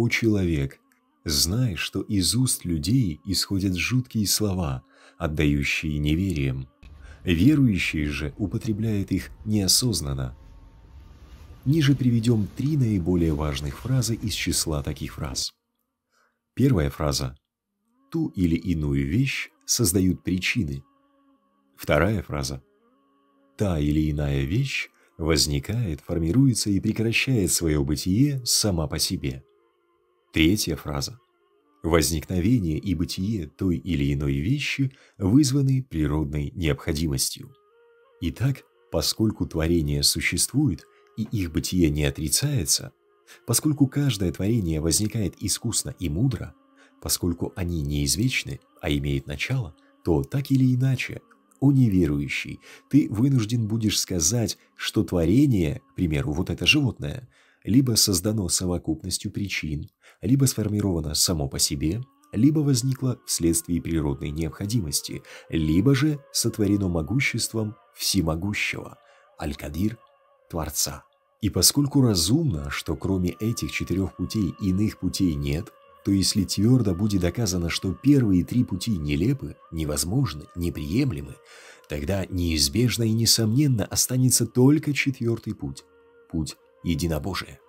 «О человек, знай, что из уст людей исходят жуткие слова, отдающие неверием. Верующий же употребляет их неосознанно». Ниже приведем три наиболее важных фразы из числа таких фраз. Первая фраза «Ту или иную вещь создают причины». Вторая фраза «Та или иная вещь возникает, формируется и прекращает свое бытие сама по себе. Третья фраза. Возникновение и бытие той или иной вещи вызваны природной необходимостью. Итак, поскольку творения существуют и их бытие не отрицается, поскольку каждое творение возникает искусно и мудро, поскольку они не извечны, а имеют начало, то так или иначе, о неверующий, ты вынужден будешь сказать, что творение, к примеру, вот это животное – либо создано совокупностью причин, либо сформировано само по себе, либо возникло вследствие природной необходимости, либо же сотворено могуществом всемогущего, Аль-Кадир, Творца. И поскольку разумно, что кроме этих четырех путей иных путей нет, то если твердо будет доказано, что первые три пути нелепы, невозможны, неприемлемы, тогда неизбежно и несомненно останется только четвертый путь – путь единобожие.